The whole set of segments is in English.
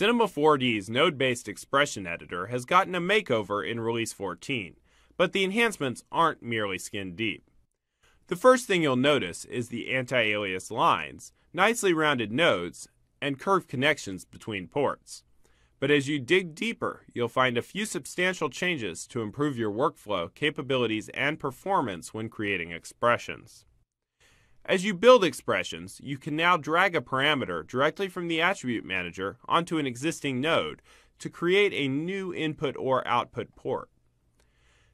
Cinema 4D's node-based expression editor has gotten a makeover in Release 14, but the enhancements aren't merely skin deep. The first thing you'll notice is the anti-alias lines, nicely rounded nodes, and curved connections between ports. But as you dig deeper, you'll find a few substantial changes to improve your workflow, capabilities, and performance when creating expressions. As you build expressions, you can now drag a parameter directly from the attribute manager onto an existing node to create a new input or output port.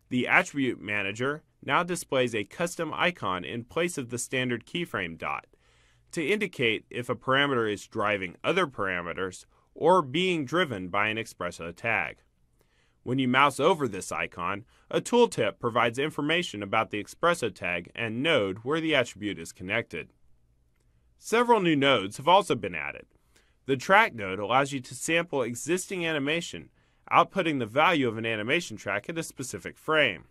The attribute manager now displays a custom icon in place of the standard keyframe dot to indicate if a parameter is driving other parameters or being driven by an Espresso tag. When you mouse over this icon, a tooltip provides information about the Espresso tag and node where the attribute is connected. Several new nodes have also been added. The track node allows you to sample existing animation, outputting the value of an animation track at a specific frame.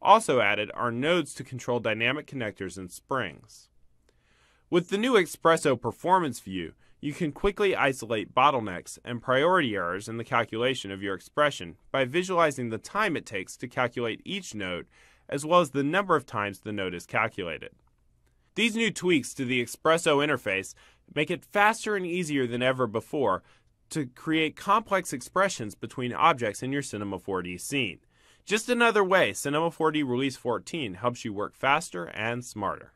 Also added are nodes to control dynamic connectors and springs. With the new Espresso Performance view, you can quickly isolate bottlenecks and priority errors in the calculation of your expression by visualizing the time it takes to calculate each node, as well as the number of times the node is calculated. These new tweaks to the Espresso interface make it faster and easier than ever before to create complex expressions between objects in your Cinema 4D scene. Just another way Cinema 4D Release 14 helps you work faster and smarter.